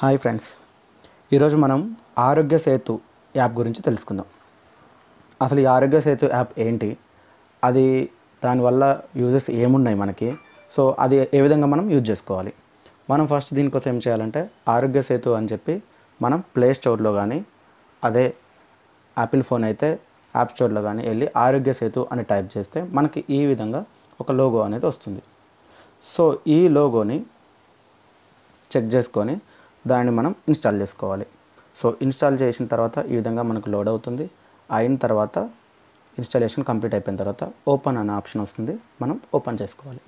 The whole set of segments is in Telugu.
హాయ్ ఫ్రెండ్స్ ఈరోజు మనం ఆరోగ్య సేతు యాప్ గురించి తెలుసుకుందాం అసలు ఈ ఆరోగ్య సేతు యాప్ ఏంటి అది దానివల్ల యూజెస్ ఏమున్నాయి మనకి సో అది ఏ విధంగా మనం యూజ్ చేసుకోవాలి మనం ఫస్ట్ దీనికోసం ఏం చేయాలంటే ఆరోగ్య సేతు అని చెప్పి మనం ప్లే స్టోర్లో కానీ అదే యాపిల్ ఫోన్ అయితే యాప్ స్టోర్లో కానీ వెళ్ళి ఆరోగ్య సేతు అని టైప్ చేస్తే మనకి ఈ విధంగా ఒక లోగో అనేది వస్తుంది సో ఈ లోగోని చెక్ చేసుకొని దాన్ని మనం ఇన్స్టాల్ చేసుకోవాలి సో ఇన్స్టాల్ చేసిన తర్వాత ఈ విధంగా మనకు లోడ్ అవుతుంది అయిన తర్వాత ఇన్స్టాలేషన్ కంప్లీట్ అయిపోయిన తర్వాత ఓపెన్ అనే ఆప్షన్ వస్తుంది మనం ఓపెన్ చేసుకోవాలి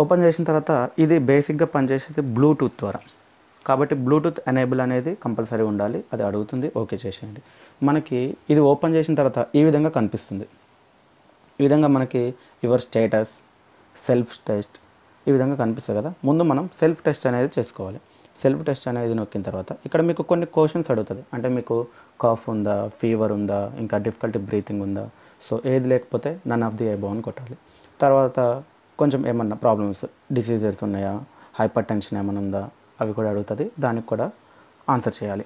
ఓపెన్ చేసిన తర్వాత ఇది బేసిక్గా పనిచేసేది బ్లూటూత్ ద్వారా కాబట్టి బ్లూటూత్ ఎనేబుల్ అనేది కంపల్సరీ ఉండాలి అది అడుగుతుంది ఓకే చేసేయండి మనకి ఇది ఓపెన్ చేసిన తర్వాత ఈ విధంగా కనిపిస్తుంది ఈ విధంగా మనకి యువర్ స్టేటస్ సెల్ఫ్ టెస్ట్ ఈ విధంగా కనిపిస్తుంది కదా ముందు మనం సెల్ఫ్ టెస్ట్ అనేది చేసుకోవాలి సెల్ఫ్ టెస్ట్ అనేది నొక్కిన తర్వాత ఇక్కడ మీకు కొన్ని క్వశ్చన్స్ అడుగుతుంది అంటే మీకు కాఫ్ ఉందా ఫీవర్ ఉందా ఇంకా డిఫికల్టీ బ్రీతింగ్ ఉందా సో ఏది లేకపోతే నన్ ఆఫ్ ది ఐబో అని కొట్టాలి తర్వాత కొంచెం ఏమన్నా ప్రాబ్లమ్స్ డిసీజెస్ ఉన్నాయా హైపర్ టెన్షన్ ఏమైనా ఉందా అవి కూడా అడుగుతుంది దానికి కూడా ఆన్సర్ చేయాలి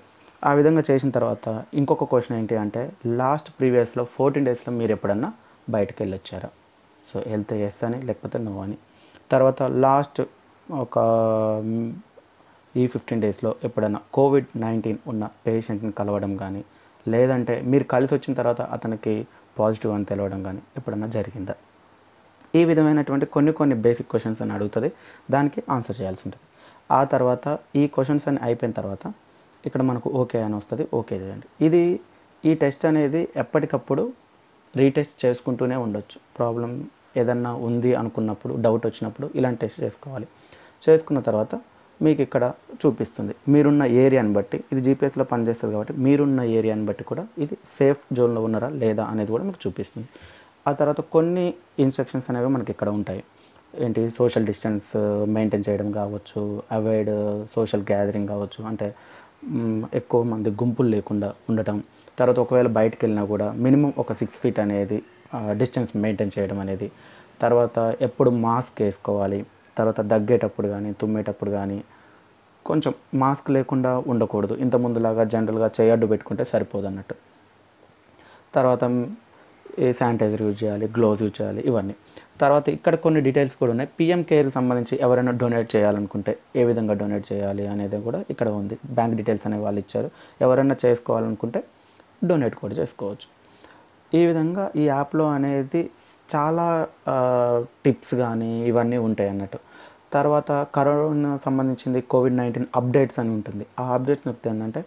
ఆ విధంగా చేసిన తర్వాత ఇంకొక క్వశ్చన్ ఏంటి అంటే లాస్ట్ ప్రీవియస్లో ఫోర్టీన్ డేస్లో మీరు ఎప్పుడన్నా బయటకు వెళ్ళొచ్చారా సో వెళ్తే ఎస్ అని లేకపోతే నో అని తర్వాత లాస్ట్ ఒక ఈ ఫిఫ్టీన్ డేస్లో ఎప్పుడైనా కోవిడ్ నైన్టీన్ ఉన్న పేషెంట్ని కలవడం కానీ లేదంటే మీరు కలిసి వచ్చిన తర్వాత అతనికి పాజిటివ్ అని తెలవడం కానీ ఎప్పుడన్నా జరిగిందా ఈ విధమైనటువంటి కొన్ని కొన్ని బేసిక్ క్వశ్చన్స్ అని అడుగుతుంది దానికి ఆన్సర్ చేయాల్సి ఉంటుంది ఆ తర్వాత ఈ క్వశ్చన్స్ అని అయిపోయిన తర్వాత ఇక్కడ మనకు ఓకే అని వస్తుంది ఓకే చేయండి ఇది ఈ టెస్ట్ అనేది ఎప్పటికప్పుడు రీటెస్ట్ చేసుకుంటూనే ఉండొచ్చు ప్రాబ్లం ఏదన్నా ఉంది అనుకున్నప్పుడు డౌట్ వచ్చినప్పుడు ఇలాంటి టెస్ట్ చేసుకోవాలి చేసుకున్న తర్వాత మీకు ఇక్కడ చూపిస్తుంది మీరున్న ఏరియాని బట్టి ఇది జీపీఎస్లో పనిచేస్తుంది కాబట్టి మీరున్న ఏరియాని బట్టి కూడా ఇది సేఫ్ జోన్లో ఉన్నారా లేదా అనేది కూడా మీకు చూపిస్తుంది ఆ తర్వాత కొన్ని ఇన్స్ట్రక్షన్స్ అనేవి మనకి ఇక్కడ ఉంటాయి ఏంటి సోషల్ డిస్టెన్స్ మెయింటైన్ చేయడం కావచ్చు అవాయిడ్ సోషల్ గ్యాదరింగ్ కావచ్చు అంటే ఎక్కువ మంది గుంపులు లేకుండా ఉండటం తర్వాత ఒకవేళ బయటకు వెళ్ళినా కూడా మినిమం ఒక సిక్స్ ఫీట్ అనేది డిస్టెన్స్ మెయింటైన్ చేయడం అనేది తర్వాత ఎప్పుడు మాస్క్ వేసుకోవాలి తర్వాత దగ్గేటప్పుడు కానీ తుమ్మేటప్పుడు కానీ కొంచెం మాస్క్ లేకుండా ఉండకూడదు ఇంత ముందులాగా జనరల్గా చేయడ్డు పెట్టుకుంటే సరిపోదు అన్నట్టు తర్వాత ఏ శానిటైజర్ యూజ్ చేయాలి గ్లోవ్స్ యూజ్ చేయాలి ఇవన్నీ తర్వాత ఇక్కడ కొన్ని డీటెయిల్స్ కూడా ఉన్నాయి పిఎం కేర్ సంబంధించి ఎవరైనా డొనేట్ చేయాలనుకుంటే ఏ విధంగా డొనేట్ చేయాలి అనేది కూడా ఇక్కడ ఉంది బ్యాంక్ డీటెయిల్స్ అనేవి వాళ్ళు ఇచ్చారు ఎవరైనా చేసుకోవాలనుకుంటే డొనేట్ కూడా చేసుకోవచ్చు ఈ విధంగా ఈ యాప్లో అనేది చాలా టిప్స్ కానీ ఇవన్నీ ఉంటాయి అన్నట్టు తర్వాత కరోనా సంబంధించింది కోవిడ్ నైన్టీన్ అప్డేట్స్ అని ఉంటుంది ఆ అప్డేట్స్ చెప్తే ఏంటంటే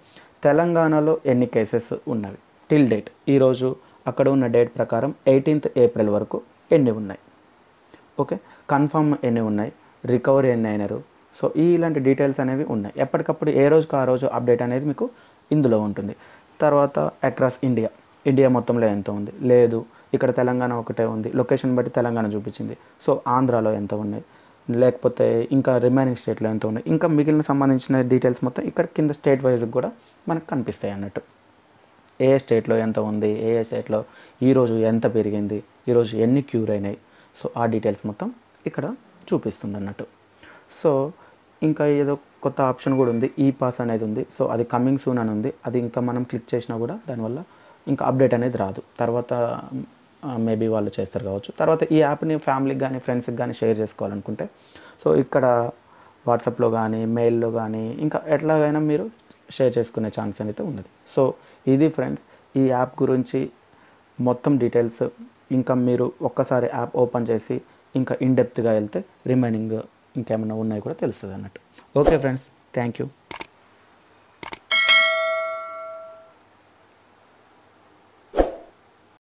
తెలంగాణలో ఎన్ని కేసెస్ ఉన్నవి టిల్ డేట్ ఈరోజు అక్కడ ఉన్న డేట్ ప్రకారం ఎయిటీన్త్ ఏప్రిల్ వరకు ఎన్ని ఉన్నాయి ఓకే కన్ఫర్మ్ ఎన్ని ఉన్నాయి రికవరీ ఎన్ని అయినారు సో ఇలాంటి డీటెయిల్స్ అనేవి ఉన్నాయి ఎప్పటికప్పుడు ఏ రోజుకు ఆ రోజు అప్డేట్ అనేది మీకు ఇందులో ఉంటుంది తర్వాత అక్రాస్ ఇండియా ఇండియా మొత్తంలో ఎంత ఉంది లేదు ఇక్కడ తెలంగాణ ఒకటే ఉంది లొకేషన్ బట్టి తెలంగాణ చూపించింది సో ఆంధ్రాలో ఎంత ఉన్నాయి లేకపోతే ఇంకా రిమైనింగ్ స్టేట్లో ఎంత ఉన్నాయి ఇంకా మిగిలిన సంబంధించిన డీటెయిల్స్ మొత్తం ఇక్కడ కింద స్టేట్ వైజ్ కూడా మనకు కనిపిస్తాయి అన్నట్టు ఏ స్టేట్లో ఎంత ఉంది ఏ స్టేట్లో ఈరోజు ఎంత పెరిగింది ఈరోజు ఎన్ని క్యూర్ అయినాయి సో ఆ డీటెయిల్స్ మొత్తం ఇక్కడ చూపిస్తుంది అన్నట్టు సో ఇంకా ఏదో కొత్త ఆప్షన్ కూడా ఉంది ఈ పాస్ అనేది ఉంది సో అది కమింగ్ సూన్ అని ఉంది అది ఇంకా మనం క్లిక్ చేసినా కూడా దానివల్ల ఇంకా అప్డేట్ అనేది రాదు తర్వాత మేబీ వాళ్ళు చేస్తారు కావచ్చు తర్వాత ఈ యాప్ని ఫ్యామిలీకి కానీ ఫ్రెండ్స్కి కానీ షేర్ చేసుకోవాలనుకుంటే సో ఇక్కడ వాట్సాప్లో కానీ మెయిల్లో కానీ ఇంకా ఎట్లాగైనా మీరు షేర్ చేసుకునే ఛాన్స్ అయితే ఉన్నది సో ఇది ఫ్రెండ్స్ ఈ యాప్ గురించి మొత్తం డీటెయిల్స్ ఇంకా మీరు ఒక్కసారి యాప్ ఓపెన్ చేసి ఇంకా ఇన్ డెప్త్గా వెళ్తే రిమైనింగ్ ఇంకేమైనా ఉన్నాయి కూడా తెలుస్తుంది అన్నట్టు ఓకే ఫ్రెండ్స్ థ్యాంక్ యూ